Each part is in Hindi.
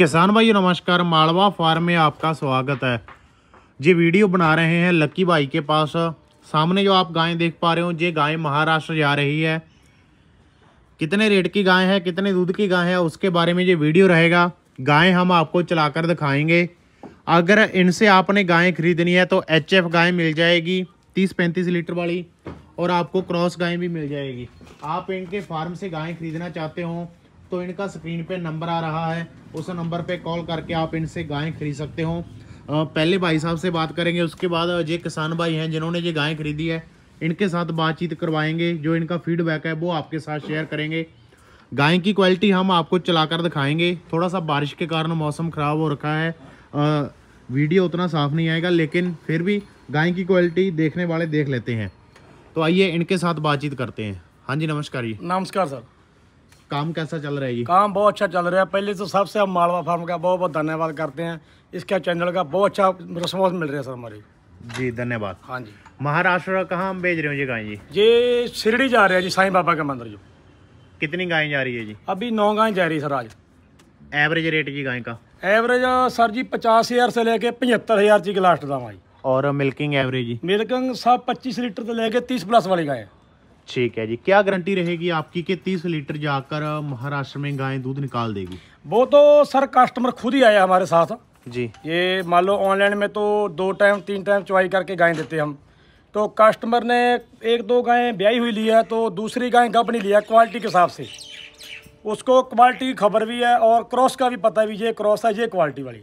किसान भाइयों नमस्कार मालवा फार्म में आपका स्वागत है ये वीडियो बना रहे हैं लक्की भाई के पास सामने जो आप गायें देख पा रहे हो ये गाय महाराष्ट्र जा रही है कितने रेट की गाय है कितने दूध की गाय है उसके बारे में ये वीडियो रहेगा गाय हम आपको चलाकर दिखाएंगे अगर इनसे आपने गायें खरीदनी है तो एच एफ गाय मिल जाएगी तीस पैंतीस लीटर वाली और आपको क्रॉस गायें भी मिल जाएगी आप इनके फार्म से गायें खरीदना चाहते हो तो इनका स्क्रीन पे नंबर आ रहा है उस नंबर पे कॉल करके आप इनसे गायें खरीद सकते हो पहले भाई साहब से बात करेंगे उसके बाद ये किसान भाई हैं जिन्होंने ये गायें खरीदी है इनके साथ बातचीत करवाएंगे जो इनका फीडबैक है वो आपके साथ शेयर करेंगे गाय की क्वालिटी हम आपको चलाकर दिखाएंगे थोड़ा सा बारिश के कारण मौसम ख़राब हो रखा है आ, वीडियो उतना साफ़ नहीं आएगा लेकिन फिर भी गाय की क्वालिटी देखने वाले देख लेते हैं तो आइए इनके साथ बातचीत करते हैं हाँ जी नमस्कार जी नमस्कार सर काम कैसा चल रहा है ये काम बहुत अच्छा चल रहा है पहले तो सबसे हम मालवा फार्म का बहुत बहुत धन्यवाद करते हैं इसका चैनल का बहुत अच्छा रिस्पॉन्स मिल रहा है सर हमारे जी धन्यवाद हाँ जी महाराष्ट्र कहाँ भेज रहे हो जी गाय जी ये शिरडी जा रहे हैं जी साईं बाबा का मंदिर जो कितनी गाय जा रही है जी अभी नौ गाय जा रही है सर आज एवरेज रेट जी गाय का एवरेज सर जी पचास हज़ार से लेके पचहत्तर हज़ार जी लास्ट दाम आई और मिल्किंग एवरेज जी मिल्किंग सब पच्चीस लीटर से लेके तीस प्लस वाली गाय ठीक है जी क्या गारंटी रहेगी आपकी कि 30 लीटर जाकर महाराष्ट्र में गाय दूध निकाल देगी वो तो सर कस्टमर खुद ही आया हमारे साथ जी ये मान लो ऑनलाइन में तो दो टाइम तीन टाइम चुवाई करके गाय देते हम तो कस्टमर ने एक दो गायें ब्याई हुई ली है तो दूसरी गाय गब नहीं लिया क्वालिटी के हिसाब से उसको क्वालिटी खबर भी है और क्रॉस का भी पता भी ये क्रॉस है ये क्वालिटी वाली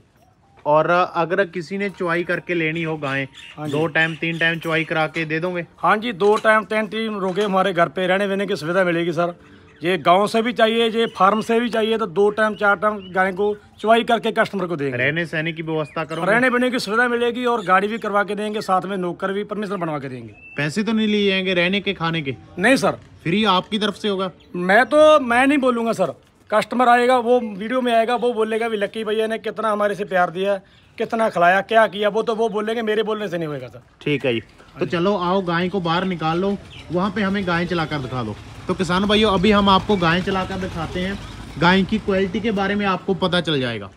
और अगर किसी ने चुवाई करके लेनी हो गाय हाँ दो टाइम तीन टाइम चुवाई करा के दे दोगे हाँ जी दो टाइम तीन टीम रोके हमारे घर पे रहने वहने की सुविधा मिलेगी सर ये गांव से भी चाहिए ये फार्म से भी चाहिए तो दो टाइम चार टाइम गाय को चुवाई करके कस्टमर को देंगे रहने सहने की व्यवस्था करो रहने बहने की सुविधा मिलेगी और गाड़ी भी करवा के देंगे साथ में नौकर भी परमिशन बनवा के देंगे पैसे तो नहीं लिए जाएंगे रहने के खाने के नहीं सर फ्री आपकी तरफ से होगा मैं तो मैं नहीं बोलूंगा सर कस्टमर आएगा वो वीडियो में आएगा वो बोलेगा भी लक्की भैया ने कितना हमारे से प्यार दिया कितना खिलाया क्या किया वो तो वो बोलेंगे मेरे बोलने से नहीं होगा सर ठीक है जी तो चलो आओ गाय को बाहर निकाल लो वहाँ पे हमें गाय चलाकर दिखा दो तो किसान भाइयों अभी हम आपको गाय चलाकर दिखाते हैं गाय की क्वालिटी के बारे में आपको पता चल जाएगा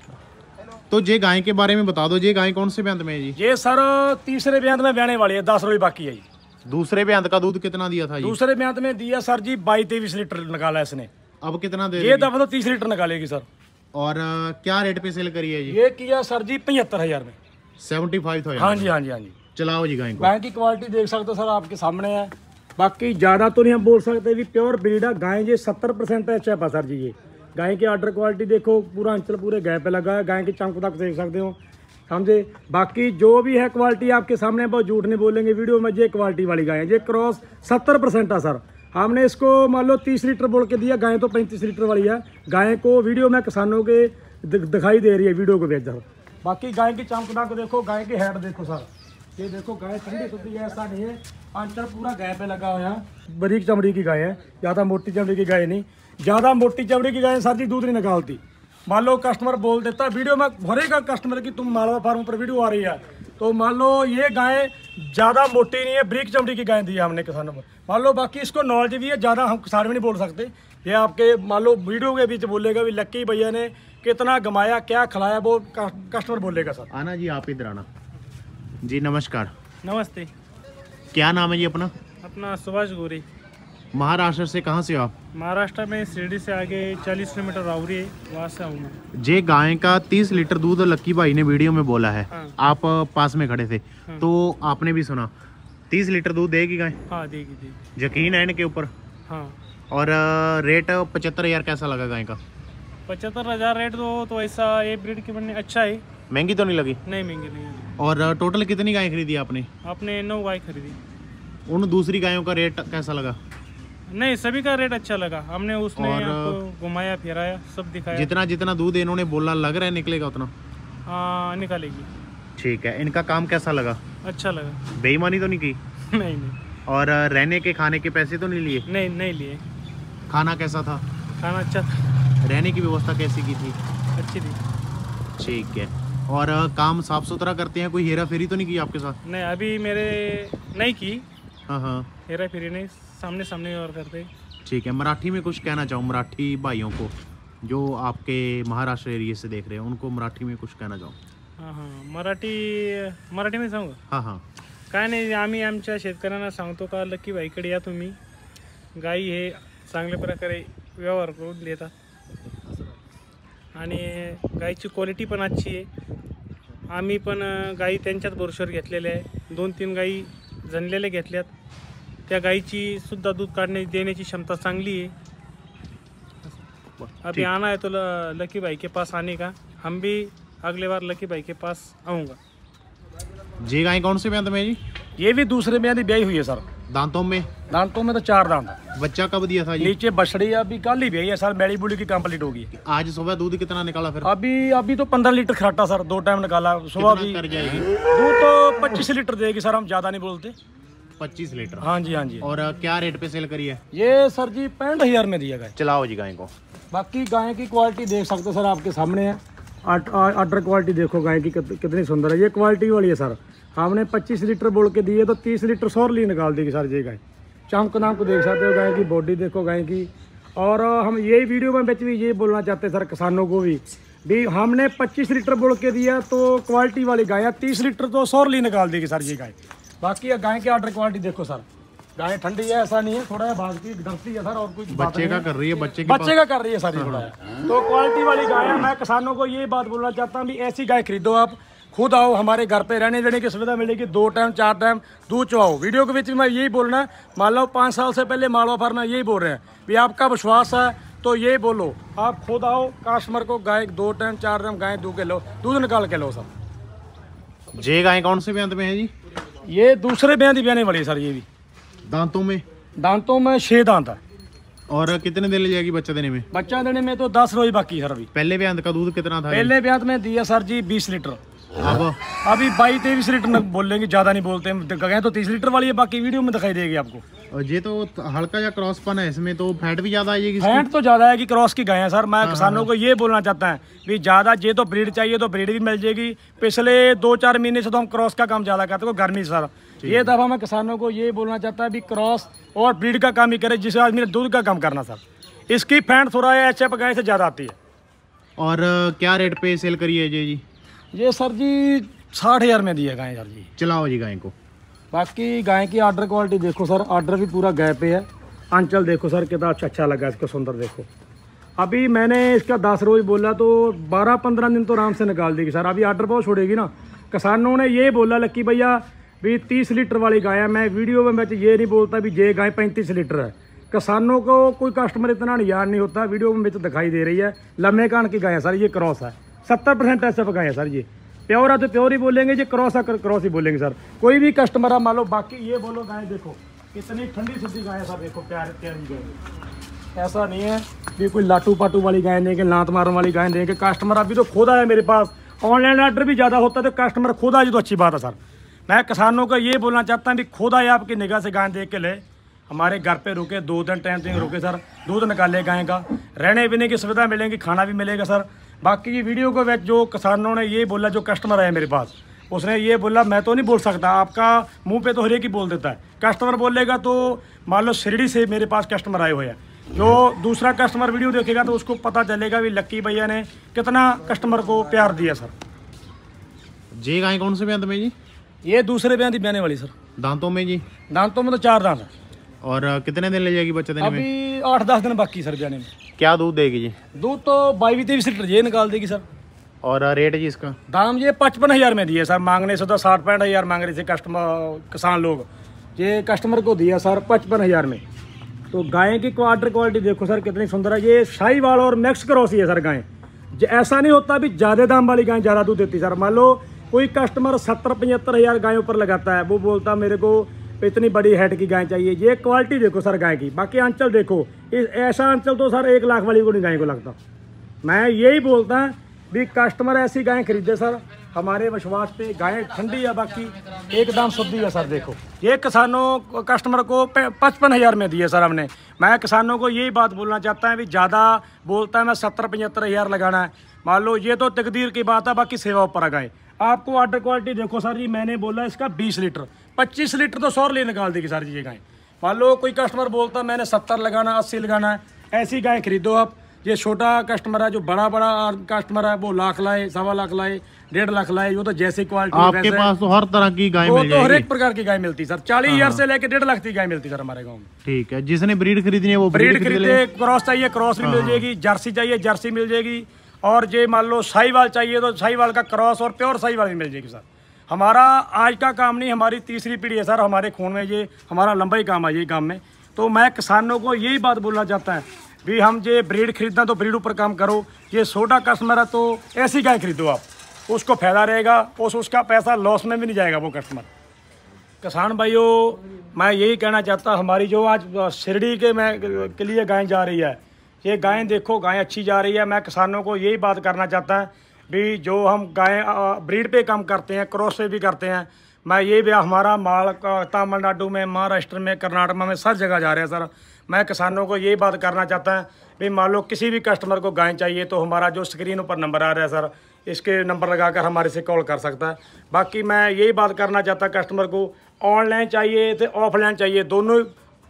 तो जे गाय के बारे में बता दो ये गाय कौन से ब्यांत में है जी ये सर तीसरे ब्यांत में ब्याने वाली है दस रोज बाकी है जी दूसरे ब्यांत का दूध कितना दिया था जी दूसरे ब्यांत में दिया सर जी बाई तेईस लीटर निकाला इसने अब कितना दे ये दफा तो तीस लीटर निकालेगी सर और क्या रेट पे सेल करी है जी ये किया सर जी पचहत्तर हजार में सेवेंटी फाइव था हाँ जी हाँ जी हाँ जी चलाओ जी गाय गाय की क्वालिटी देख सकते हो सर आपके सामने है बाकी ज़्यादा तो नहीं हम बोल सकते भी प्योर ब्रीड है गाय जी सत्तर परसेंट एच एफ है सर अच्छा जी ये गाय की आर्डर क्वालिटी देखो पूरा अंचल पूरे गाय पे लगा है गाय के चमक तक देख सकते हो समझे बाकी जो भी है क्वालिटी आपके सामने बहुत झूठ नहीं बोलेंगे वीडियो में जे क्वालिटी वाली गाय है जे क्रॉस सत्तर परसेंट है सर हमने इसको मान लो तीस लीटर बोल के दिया गाय तो पैंतीस लीटर वाली है गाय को वीडियो में किसानों के दिखाई दे रही है वीडियो को देख बाकी गाय की चमक को देखो गाय की हेड देखो सर ये देखो गाय ठंडी सुधी है ऐसा नहीं है अंतर पूरा गाय पे लगा हुआ है बरीक चमड़ी की गाय है ज़्यादा मोटी चमड़ी की गाय नहीं ज़्यादा मोटी चमड़ी की गाय सर जी दूध नहीं निकालती मान लो कस्टमर बोल देता वीडियो में भरेगा कस्टमर की तुम मालवा फार्म पर वीडियो आ रही है तो मान लो ये गायें ज़्यादा मोटी नहीं है ब्रीक चमड़ी की गाय दी है हमने किसानों को मान लो बाकी इसको नॉलेज भी है ज़्यादा हम किसान भी नहीं बोल सकते ये आपके मान लो वीडियो के बीच बोलेगा भी लक्की भैया ने कितना गमाया क्या खिलाया वो कस्टमर बोलेगा सर आना जी आप इधर आना जी नमस्कार नमस्ते क्या नाम है जी अपना अपना सुभाष गोरी महाराष्ट्र से कहाँ से हो आप महाराष्ट्र में शिरडी से आगे 40 किलोमीटर रावरी है वहाँ से आऊँगा जे गाय का 30 लीटर दूध लक्की भाई ने वीडियो में बोला है हाँ। आप पास में खड़े थे हाँ। तो आपने भी सुना 30 लीटर दूध देगी गाय हाँ देगी यकीन है इनके ऊपर हाँ और रेट पचहत्तर हज़ार कैसा लगा गाय का पचहत्तर हज़ार रेट दो तो, तो ऐसा ये ब्रीड की बनने अच्छा है महंगी तो नहीं लगी नहीं महंगी नहीं और टोटल कितनी गाय खरीदी आपने आपने नौ गाय खरीदी उन दूसरी गायों का रेट कैसा लगा नहीं सभी का रेट अच्छा लगा हमने उसने और... घुमाया फिराया सब दिखाया जितना जितना दूध इन्होंने बोला लग रहा है निकलेगा उतना हाँ निकालेगी ठीक है इनका काम कैसा लगा अच्छा लगा बेईमानी तो नहीं की नहीं नहीं और रहने के खाने के पैसे तो नहीं लिए नहीं नहीं लिए खाना कैसा था खाना अच्छा था रहने की व्यवस्था कैसी की थी अच्छी थी ठीक है और काम साफ सुथरा करते हैं कोई हेरा फेरी तो नहीं की आपके साथ नहीं अभी मेरे नहीं की हाँ हाँ हेरा फेरी नहीं सामने सामने और करते ठीक है मराठी में कुछ कहना चाहो मराठी भाइयों को जो आपके महाराष्ट्र एरिए से देख रहे हैं उनको मराठी में कुछ कहना चाहो हां हां मराठी मराठी में सांगू हां हां काय नाही आम्ही आमच्या शेतकऱ्यांना सांगतो का लकी भाईकडे या तुम्ही गाई हे चांगल्या प्रकारे व्यवहार करून देतात आणि गाईची क्वालिटी पण अच्छी आहे आम्ही पण गाई त्यांच्याच भरोश्यावर घेतलेल्या आहे दोन तीन गाई झणलेल्या घेतल्यात त्या गाईची सुधा दूध देने की क्षमता चांगली है अभी आना है तो लकी भाई के पास आने का हम भी अगले बार लकी भाई के पास आऊंगा जी गाय कौन सी ब्यांत में जी तो ये भी दूसरे ब्याह ब्याई हुई है सर दांतों में दांतों में तो चार दांत बच्चा कब दिया था नीचे बछड़ी अभी कल ही ब्याई है सर मैली बूढ़ी की कंप्लीट होगी आज सुबह दूध कितना निकाला फिर अभी अभी तो पंद्रह लीटर खराटा सर दो टाइम निकाला सुबह भी दूध तो पच्चीस लीटर देगी सर हम ज्यादा नहीं बोलते पच्चीस लीटर हाँ जी हाँ जी और क्या रेट पे सेल करी है ये सर जी पैंठ हजार में दिया गाय चलाओ जी गाय को बाकी गाय की क्वालिटी देख सकते सर आपके सामने है आटर क्वालिटी देखो गाय की कितनी सुंदर है ये क्वालिटी वाली है सर हमने पच्चीस लीटर बोल के दिए तो तीस लीटर सौर ली निकाल देगी सर जी गाय चमक नाम को देख सकते हो गाय की बॉडी देखो गाय की और हम यही वीडियो में बेच भी ये बोलना चाहते हैं सर किसानों को भी भी हमने 25 लीटर बोल के दिया तो क्वालिटी वाली गाय 30 लीटर तो सौरली निकाल देगी सर जी गाय बाकी गाय की वाटर क्वालिटी देखो सर गाय ठंडी है ऐसा नहीं है थोड़ा भागती है सर और कुछ बच्चे का कर रही है बच्चे बच्चे का कर रही है सर हाँ। थोड़ा तो क्वालिटी वाली गाय है मैं किसानों को ये बात बोलना चाहता हूँ ऐसी गाय खरीदो आप खुद आओ हमारे घर पे रहने देने की सुविधा मिलेगी दो टाइम चार टाइम दूध चुहाओ वीडियो के बीच में मैं यही बोलना है मान लो पाँच साल से पहले मालवा फार्म में यही बोल रहे हैं भी आपका विश्वास है तो यही बोलो आप खुद आओ कास्टमर को गाय दो टाइम चार टाइम गाय दूध के लो दूध निकाल के लो सर जे गाय कौन से ब्यांत में है जी ये दूसरे ब्याह की ब्याने वाली है सर ये भी दांतों में दांतों में छह दांत है और कितने दिन ले जाएगी बच्चा देने में बच्चा देने में तो दस रोज बाकी सर अभी पहले ब्यांत का दूध कितना था पहले ब्यांत में दिया सर जी बीस लीटर अभी बाईस तेईस लीटर बोलेंगे ज़्यादा नहीं बोलते गए तो तीस लीटर वाली है बाकी वीडियो में दिखाई देगी आपको और ये तो हल्का या क्रॉसपन है इसमें तो फैट भी ज्यादा आएगी फैट तो ज्यादा है कि क्रॉस की गाय है सर मैं हाँ, किसानों हाँ। को ये बोलना चाहता है भी ज्यादा ये तो ब्रीड चाहिए तो ब्रीड भी मिल जाएगी पिछले दो चार महीने से तो हम क्रॉस का काम ज्यादा करते हैं गर्मी सर ये दफा मैं किसानों को ये बोलना चाहता है भी क्रॉस और ब्रीड का काम ही करे जिससे आदमी ने दूध का काम करना सर इसकी फैंट थोड़ा एच एफ गाय से ज्यादा आती है और क्या रेट पे सेल करिए जी जी ये सर जी साठ हज़ार में दी है गाय सर जी चलाओ जी गाय को बाकी गाय की आर्डर क्वालिटी देखो सर ऑर्डर भी पूरा गाय पे है अंचल देखो सर कितना अच्छा अच्छा लगा इसको सुंदर देखो अभी मैंने इसका दस रोज बोला तो बारह पंद्रह दिन तो आराम से निकाल देगी सर अभी आर्डर बहुत छोड़ेगी ना किसानों ने ये बोला लक्की भैया भी तीस लीटर वाली गाय है मैं वीडियो में मैं ये नहीं बोलता भी ये गाय पैंतीस लीटर है किसानों को कोई कस्टमर इतना याद नहीं होता वीडियो में तो दिखाई दे रही है लम्हे कान की गाय सर ये क्रॉस है सत्तर परसेंट ऐसे पर गाय सर ये प्योर है तो प्योर ही बोलेंगे जी क्रॉस है क्रॉस ही बोलेंगे सर कोई भी कस्टमर है मान लो बाकी ये बोलो गाय देखो कितनी ठंडी सुधी गाय सर देखो प्यार प्यारी गाय ऐसा नहीं है कि कोई लाटू पाटू वाली गाय देंगे लात मारने वाली गाय देंगे कस्टमर अभी तो खुद है मेरे पास ऑनलाइन ऑर्डर भी ज़्यादा होता है तो कस्टमर खुद आ जी तो अच्छी बात है सर मैं किसानों को ये बोलना चाहता हूँ कि खुद आए आपकी निगाह से गाय देख के ले हमारे घर पे रुके दो दिन टाइम तक रुके सर दूध निकाले गाय का रहने पीने की सुविधा मिलेंगी खाना भी मिलेगा सर बाकी की वीडियो को जो किसानों ने ये बोला जो कस्टमर आया मेरे पास उसने ये बोला मैं तो नहीं बोल सकता आपका मुंह पे तो हर एक ही बोल देता है कस्टमर बोलेगा तो मान लो शिरडी से मेरे पास कस्टमर आए हुए हैं जो दूसरा कस्टमर वीडियो देखेगा तो उसको पता चलेगा भी लक्की भैया ने कितना कस्टमर को प्यार दिया सर जी गाय कौन से ब्यांत में जी ये दूसरे ब्यांत ही ब्याने वाली सर दांतों में जी दांतों में तो चार दांत है और कितने दिन ले जाएगी बच्चे अभी आठ दस दिन बाकी सर ब्याने में क्या दूध देगी जी दूध तो बाईवी तेईस लीटर ये निकाल देगी सर और रेट जी इसका दाम ये पचपन हज़ार में दिया सर मांगने से तो साठ पैंठ हज़ार मांग रहे थे कस्टमर किसान लोग ये कस्टमर को दिया सर पचपन हज़ार में तो गाय की क्वार्टर क्वालिटी देखो सर कितनी सुंदर है ये शाही वाल और मैक्स क्रॉसी है सर गाय ऐसा नहीं होता भी ज़्यादा दाम वाली गाय ज़्यादा दूध देती सर मान लो कोई कस्टमर सत्तर पचहत्तर हज़ार गायों पर लगाता है वो बोलता मेरे को इतनी बड़ी हेड की गाय चाहिए ये क्वालिटी देखो सर गाय की बाकी आंचल देखो इस ऐसा अंचल तो सर एक लाख वाली को नहीं गाय को लगता मैं यही बोलता हूँ भी कस्टमर ऐसी गायें खरीदे सर हमारे विश्वास पे गायें ठंडी है बाकी एकदम शुद्धि है सर देखो ये किसानों कस्टमर को पचपन हज़ार में दिए सर हमने मैं किसानों को यही बात बोलना चाहता है भी ज़्यादा बोलता है मैं सत्तर पचहत्तर हज़ार लगाना है मान लो ये तो तकदीर की बात है बाकी सेवा ऊपर आ गाय आपको वाटर क्वालिटी देखो सर जी मैंने बोला इसका बीस लीटर पच्चीस लीटर तो सौ रुपये निकाल देगी सारी ये गाय मान लो कोई कस्टमर बोलता मैंने सत्तर लगाना अस्सी लगाना है ऐसी गाय खरीदो आप ये छोटा कस्टमर है जो बड़ा बड़ा कस्टमर है वो लाख लाए सवा लाख लाए डेढ़ लाख लाए वो तो जैसी क्वालिटी आपके पास तो हर तरह की गाय मिल तो हर एक प्रकार की गाय मिलती सर चालीस हजार हाँ। से लेके डेढ़ लाख की गाय मिलती सर हमारे गाँव में ठीक है जिसने ब्रीड खरीदनी है वो ब्रीड खरीदे क्रॉस चाहिए क्रॉस भी मिल हाँ। जाएगी जर्सी चाहिए जर्सी मिल जाएगी और जे मान लो साहिवाल चाहिए तो साहिवाल का क्रॉस और प्योर साहिवाल भी मिल जाएगी सर हमारा आज का काम नहीं हमारी तीसरी पीढ़ी है सर हमारे खून में ये हमारा लंबा ही काम है ये काम में तो मैं किसानों को यही बात बोलना चाहता है भी हम ये ब्रीड खरीदना तो ब्रीड ऊपर काम करो ये सोडा कस्टमर है तो ऐसी गाय खरीदो आप उसको फायदा रहेगा उस उसका पैसा लॉस में भी नहीं जाएगा वो कस्टमर किसान भाइयों मैं यही कहना चाहता हमारी जो आज शिरडी के मैं के लिए गायें जा रही है ये गायें देखो गायें अच्छी जा रही है मैं किसानों को यही बात करना चाहता है भी जो हम गाय ब्रीड पे काम करते हैं क्रॉस पे भी करते हैं मैं ये भी हमारा माल तमिलनाडु में महाराष्ट्र में कर्नाटक में सब जगह जा रहे हैं सर मैं किसानों को ये बात करना चाहता है भी मान लो किसी भी कस्टमर को गाय चाहिए तो हमारा जो स्क्रीन ऊपर नंबर आ रहा है सर इसके नंबर लगा कर हमारे से कॉल कर सकता है बाकी मैं यही बात करना चाहता कस्टमर को ऑनलाइन चाहिए तो ऑफलाइन चाहिए दोनों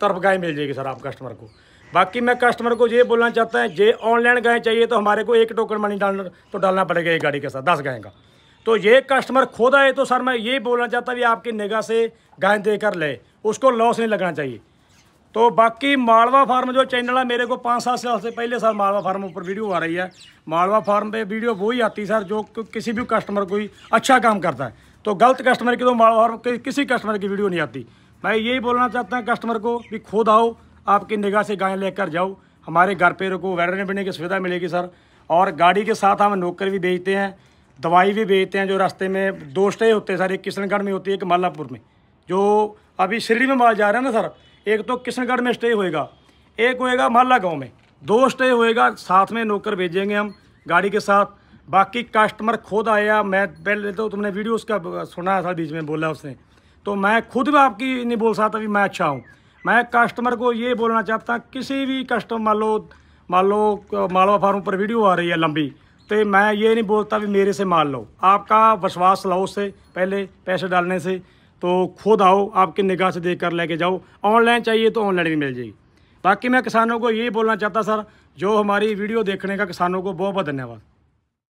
तरफ गाय मिल जाएगी सर आप कस्टमर को बाकी मैं कस्टमर को ये बोलना चाहता है जे ऑनलाइन गाय चाहिए तो हमारे को एक टोकन मनी डालना तो डालना पड़ेगा एक गाड़ी के साथ दस गाय का तो ये कस्टमर खुद आए तो सर मैं ये बोलना चाहता भी आपकी निगाह से गाय देकर ले उसको लॉस नहीं लगना चाहिए तो बाकी मालवा फार्म जो चैनल है मेरे को पाँच सात साल से पहले सर मालवा फार्म ऊपर वीडियो आ रही है मालवा फार्म पे वीडियो वो ही आती सर जो किसी भी कस्टमर कोई अच्छा काम करता है तो गलत कस्टमर की तो मालवा फार्म किसी कस्टमर की वीडियो नहीं आती मैं यही बोलना चाहता हूँ कस्टमर को भी खुद आओ आपकी निगाह से गाय लेकर जाओ हमारे घर पे रुको वेटरनरी बनने की सुविधा मिलेगी सर और गाड़ी के साथ हम नौकर भी बेचते हैं दवाई भी बेचते हैं जो रास्ते में दो स्टे होते हैं सर एक किशनगढ़ में होती है एक मालापुर में जो अभी शिरडी में माल जा रहे हैं ना सर एक तो किशनगढ़ में स्टे होएगा एक होएगा माला गाँव में दो स्टे होएगा साथ में नौकर भेजेंगे हम गाड़ी के साथ बाकी कस्टमर खुद आया मैं पहले तो तुमने वीडियो उसका सुना था बीच में बोला उसने तो मैं खुद भी आपकी नहीं बोल सकता अभी मैं अच्छा हूँ मैं कस्टमर को ये बोलना चाहता किसी भी कस्टमर मान लो मान लो मालवा फार्म पर वीडियो आ रही है लंबी तो मैं ये नहीं बोलता भी मेरे से माल लो आपका विश्वास लाओ उससे पहले पैसे डालने से तो खुद आओ आपकी निगाह से देख कर लेके जाओ ऑनलाइन चाहिए तो ऑनलाइन भी मिल जाएगी बाकी मैं किसानों को ये बोलना चाहता सर जो हमारी वीडियो देखने का किसानों को बहुत बहुत धन्यवाद